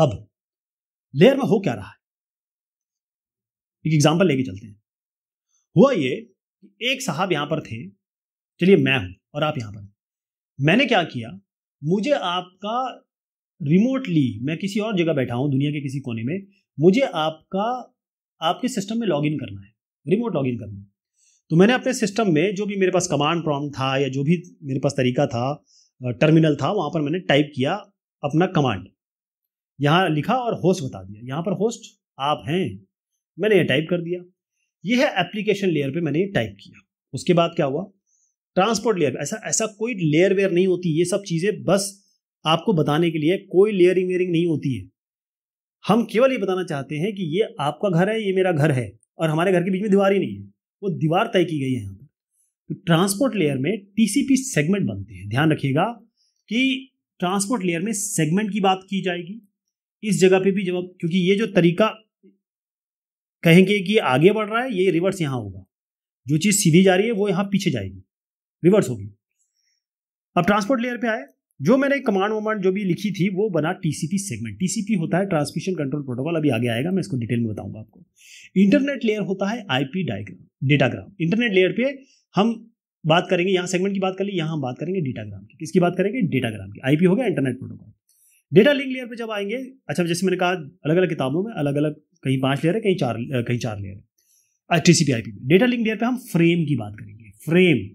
अब लेयर में हो क्या रहा है एक एग्जाम्पल लेके चलते हैं हुआ ये एक साहब यहां पर थे चलिए मैं हूं और आप यहां पर मैंने क्या किया मुझे आपका रिमोटली मैं किसी और जगह बैठा हूं दुनिया के किसी कोने में मुझे आपका आपके सिस्टम में लॉगिन करना है रिमोट लॉगिन करना है तो मैंने अपने सिस्टम में जो भी मेरे पास कमांड प्रॉम था या जो भी मेरे पास तरीका था टर्मिनल था वहां पर मैंने टाइप किया अपना कमांड यहाँ लिखा और होस्ट बता दिया यहाँ पर होस्ट आप हैं मैंने ये टाइप कर दिया ये है एप्लीकेशन लेयर पे मैंने ये टाइप किया उसके बाद क्या हुआ ट्रांसपोर्ट लेयर ऐसा ऐसा कोई लेयर वेयर नहीं होती ये सब चीज़ें बस आपको बताने के लिए कोई लेयरिंग वेयरिंग नहीं होती है हम केवल ये बताना चाहते हैं कि ये आपका घर है ये मेरा घर है और हमारे घर के बीच में दीवार ही नहीं है वो दीवार तय की गई है यहाँ पर तो ट्रांसपोर्ट लेयर में टीसीपी सेगमेंट बनते हैं ध्यान रखिएगा कि ट्रांसपोर्ट लेयर में सेगमेंट की बात की जाएगी इस जगह पे भी जब क्योंकि ये जो तरीका कहेंगे कि आगे बढ़ रहा है ये रिवर्स यहां होगा जो चीज़ सीधी जा रही है वो यहां पीछे जाएगी रिवर्स होगी अब ट्रांसपोर्ट लेयर पे आए जो मैंने कमांड वमांड जो भी लिखी थी वो बना टीसीपी सेगमेंट टीसीपी होता है ट्रांसमिशन कंट्रोल प्रोटोकॉल अभी आगे आएगा मैं इसको डिटेल में बताऊंगा आपको इंटरनेट लेयर होता है IP diagram datagram internet layer पे हम बात करेंगे यहां सेगमेंट की बात कर ली यहां हम बात करेंगे डेटाग्राम की किसकी बात करेंगे डेटाग्राम की आईपी हो गया internet protocol data link layer पे जब आएंगे अच्छा जैसे मैंने कहा अलग अलग किताबों में अलग अलग कहीं पांच लेयर है कहीं चार कहीं चार लेयर है T C P I P में डेटा लिंक लेयर पे हम फ्रेम की बात करेंगे फ्रेम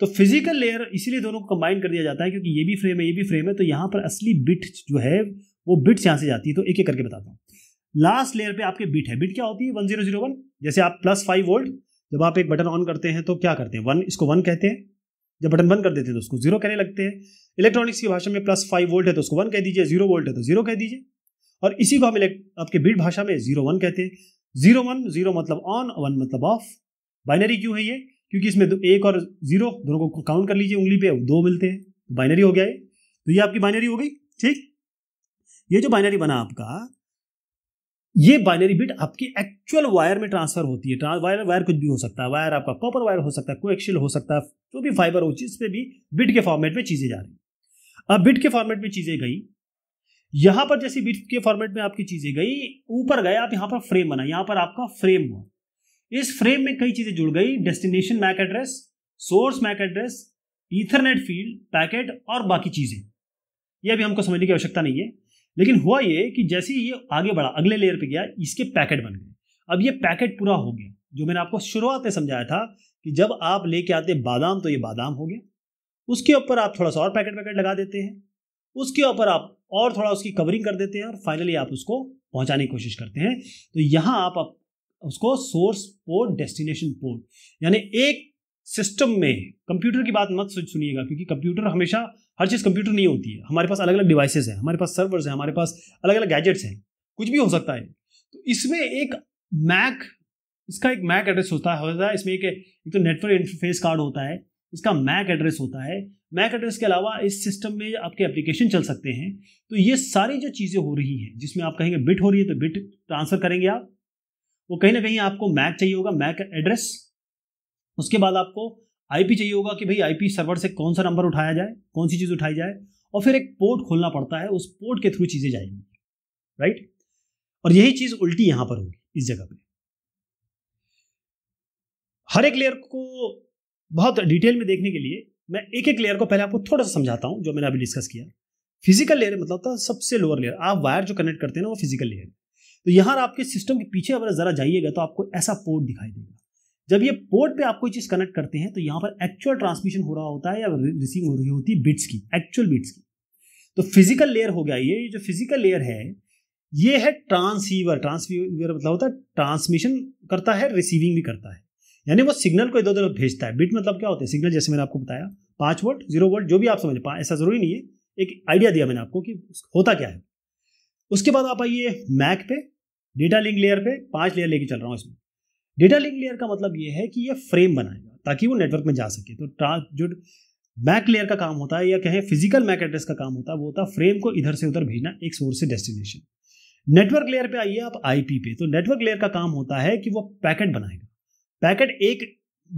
तो फिजिकल लेयर इसीलिए दोनों को कंबाइन कर दिया जाता है क्योंकि ये भी फ्रेम है ये भी फ्रेम है तो यहाँ पर असली बिट जो है वो बिट्स यहाँ से जाती है तो एक एक करके बताता हूँ लास्ट लेयर पे आपके बिट है बिट क्या होती है वन जीरो जीरो वन जैसे आप प्लस फाइव वोल्ट जब आप एक बटन ऑन करते हैं तो क्या करते हैं वन इसको वन कहते हैं जब बटन बंद कर देते हैं तो उसको जीरो कहने लगते हैं इलेक्ट्रॉनिक्स की भाषा में प्लस फाइव वोल्ट है तो उसको वन कह दीजिए जीरो वोल्ट है तो जीरो कह दीजिए और इसी को हम आपके बीट भाषा में जीरो वन कहते हैं जीरो वन जीरो मतलब ऑन वन मतलब ऑफ बाइनरी क्यों है ये क्योंकि इसमें दो एक और जीरो दोनों को काउंट कर लीजिए उंगली पे दो मिलते हैं तो बाइनरी हो गया ये तो ये आपकी बाइनरी हो गई ठीक ये जो बाइनरी बना आपका ये बाइनरी बिट आपकी एक्चुअल वायर में ट्रांसफर होती है वायर वायर कुछ भी हो सकता है वायर आपका कॉपर वायर हो सकता है कोएक्शियल हो सकता है जो भी फाइबर हो चीज पे भी बिट के फॉर्मेट में चीजें जा रही अब बिट के फॉर्मेट में चीजें गई यहां पर जैसे बिट के फॉर्मेट में आपकी चीजें गई ऊपर गए आप यहां पर फ्रेम बना यहां पर आपका फ्रेम हुआ इस फ्रेम में कई चीजें जुड़ गई destination MAC address source MAC address ethernet field packet और बाकी चीजें यह भी हमको समझने की आवश्यकता नहीं है लेकिन हुआ ये कि जैसे ही ये आगे बढ़ा अगले लेयर पे गया इसके पैकेट बन गए अब ये पैकेट पूरा हो गया जो मैंने आपको शुरुआत में समझाया था कि जब आप लेके आते बादाम तो ये बादाम हो गया उसके ऊपर आप थोड़ा सा और पैकेट पैकेट लगा देते हैं उसके ऊपर आप और थोड़ा उसकी कवरिंग कर देते हैं और फाइनली आप उसको पहुंचाने की कोशिश करते हैं तो यहाँ आप उसको सोर्स पोर्ट डेस्टिनेशन पोर्ट यानी एक सिस्टम में कंप्यूटर की बात मत सुनिएगा क्योंकि कंप्यूटर हमेशा हर चीज़ कंप्यूटर नहीं होती है हमारे पास अलग अलग डिवाइसेज हैं हमारे पास सर्वर्स हैं हमारे पास अलग अलग गैजेट्स हैं कुछ भी हो सकता है तो इसमें एक मैक इसका एक मैक एड्रेस होता है इसमें एक, एक तो नेटवर्क इंटरफेस कार्ड होता है इसका मैक एड्रेस होता है मैक एड्रेस के अलावा इस सिस्टम में आपके एप्लीकेशन चल सकते हैं तो ये सारी जो चीज़ें हो रही हैं जिसमें आप कहेंगे बिट हो रही है तो बिट ट्रांसफ़र करेंगे आप वो कहीं ना कहीं आपको मैक चाहिए होगा मैक एड्रेस उसके बाद आपको आईपी चाहिए होगा कि भाई आईपी सर्वर से कौन सा नंबर उठाया जाए कौन सी चीज़ उठाई जाए और फिर एक पोर्ट खोलना पड़ता है उस पोर्ट के थ्रू चीज़ें जाएंगी राइट और यही चीज़ उल्टी यहाँ पर होगी इस जगह पर हर एक लेयर को बहुत डिटेल में देखने के लिए मैं एक एक लेयर को पहले आपको थोड़ा सा समझाता हूँ जो मैंने अभी डिस्कस किया फिजिकल लेयर मतलब था सबसे लोअर लेयर आप वायर जो कनेक्ट करते हैं ना वो फिजिकल लेयर तो यहाँ आपके सिस्टम के पीछे अगर ज़रा जाइएगा तो आपको ऐसा पोर्ट दिखाई देगा जब ये पोर्ट पे आप कोई चीज़ कनेक्ट करते हैं तो यहाँ पर एक्चुअल ट्रांसमिशन हो रहा होता है या रिसीव हो रही होती है बिट्स की एक्चुअल बिट्स की तो फिजिकल लेयर हो गया ये जो फिजिकल लेयर है ये है ट्रांसीवर ट्रांसीवर मतलब होता है ट्रांसमिशन करता है रिसीविंग भी करता है यानी वो सिग्नल को इधर उधर भेजता है बिट मतलब क्या होता है सिग्नल जैसे मैंने आपको बताया पाँच वोल्ट जीरो वोल्ट जो भी आप समझ पाए ऐसा ज़रूरी नहीं है एक आइडिया दिया मैंने आपको कि होता क्या है उसके बाद आप आइए मैक पे डेटा लिंक लेयर पे पांच लेयर लेके चल रहा हूँ इसमें डेटा लिंक लेयर का मतलब ये है कि ये फ्रेम बनाएगा ताकि वो नेटवर्क में जा सके तो जो मैक लेयर का काम होता है या कहें फिजिकल मैक एड्रेस का काम होता है वो होता है फ्रेम को इधर से उधर भेजना एक सोर्स से डेस्टिनेशन नेटवर्क लेयर पे आइए आप आईपी पे तो नेटवर्क लेयर का काम होता है कि वो पैकेट बनाएगा पैकेट एक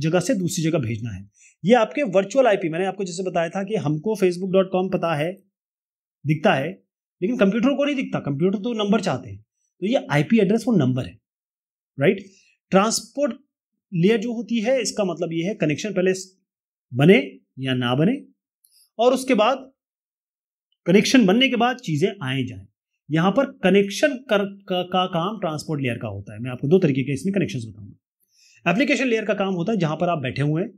जगह से दूसरी जगह भेजना है ये आपके वर्चुअल आईपी मैंने आपको जैसे बताया था कि हमको फेसबुक डॉट कॉम पता है दिखता है लेकिन कंप्यूटर को नहीं दिखता कंप्यूटर तो नंबर चाहते हैं तो ये आईपी एड्रेस वो नंबर है राइट right? ट्रांसपोर्ट लेयर जो होती है इसका मतलब यह है कनेक्शन पहले बने या ना बने और उसके बाद कनेक्शन बनने के बाद चीजें आए जाएं यहां पर कनेक्शन कर, का, का काम ट्रांसपोर्ट लेयर का होता है मैं आपको दो तरीके के इसमें कनेक्शन बताऊंगा एप्लीकेशन लेयर का काम होता है जहां पर आप बैठे हुए हैं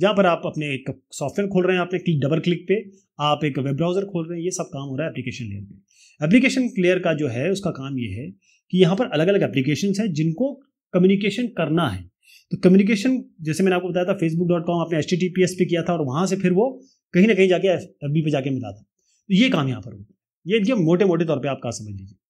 जहां पर आप अपने एक सॉफ्टवेयर खोल रहे हैं आपने क्लिक डबल क्लिक पे आप एक वेब ब्राउजर खोल रहे हैं ये सब काम हो रहा है एप्लीकेशन लेयर पे एप्लीकेशन लेयर का जो है उसका काम ये है कि यहाँ पर अलग अलग एप्लीकेशन है जिनको कम्युनिकेशन करना है तो कम्युनिकेशन जैसे मैंने आपको बताया था फेसबुक डॉट कॉम आपने H T T P S पे किया था और वहाँ से फिर वो कहीं ना कहीं जाके एफ बी पे जाके मिला था तो ये काम यहाँ पर होता है ये देखिए मोटे मोटे तौर पर आप कहा समझ लीजिए